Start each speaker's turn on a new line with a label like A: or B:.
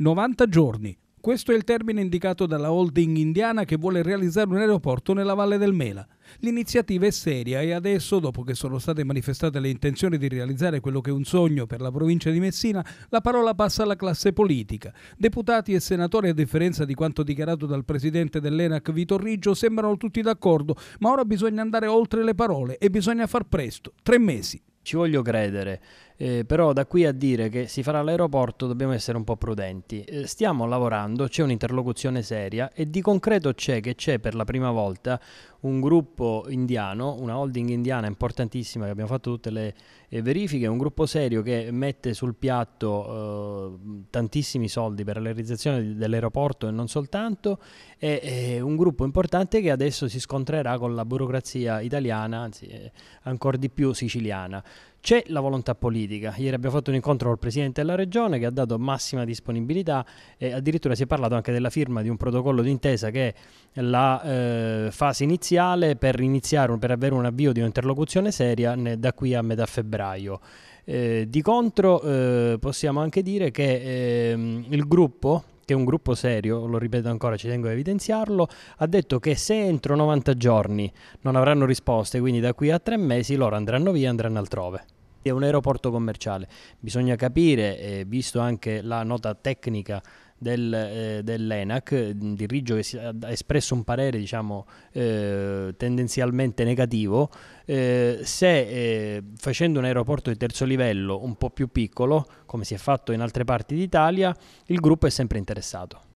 A: 90 giorni. Questo è il termine indicato dalla holding indiana che vuole realizzare un aeroporto nella Valle del Mela. L'iniziativa è seria e adesso, dopo che sono state manifestate le intenzioni di realizzare quello che è un sogno per la provincia di Messina, la parola passa alla classe politica. Deputati e senatori, a differenza di quanto dichiarato dal presidente dell'ENAC Vito Riggio, sembrano tutti d'accordo, ma ora bisogna andare oltre le parole e bisogna far presto, tre
B: mesi. Ci voglio credere eh, però da qui a dire che si farà l'aeroporto dobbiamo essere un po' prudenti. Eh, stiamo lavorando, c'è un'interlocuzione seria e di concreto c'è che c'è per la prima volta un gruppo indiano, una holding indiana importantissima che abbiamo fatto tutte le eh, verifiche, un gruppo serio che mette sul piatto eh, tantissimi soldi per la realizzazione dell'aeroporto e non soltanto, è, e, un gruppo importante che adesso si scontrerà con la burocrazia italiana, anzi eh, ancora di più siciliana. C'è la volontà politica. Ieri abbiamo fatto un incontro col Presidente della Regione che ha dato massima disponibilità e addirittura si è parlato anche della firma di un protocollo d'intesa che è la eh, fase iniziale per, iniziare, per avere un avvio di un'interlocuzione seria da qui a metà febbraio. Eh, di contro eh, possiamo anche dire che ehm, il gruppo che è un gruppo serio, lo ripeto ancora, ci tengo a evidenziarlo, ha detto che se entro 90 giorni non avranno risposte, quindi da qui a tre mesi loro andranno via e andranno altrove è un aeroporto commerciale. Bisogna capire, eh, visto anche la nota tecnica del, eh, dell'ENAC, di Riggio che ha espresso un parere diciamo, eh, tendenzialmente negativo, eh, se eh, facendo un aeroporto di terzo livello un po' più piccolo, come si è fatto in altre parti d'Italia, il gruppo è sempre interessato.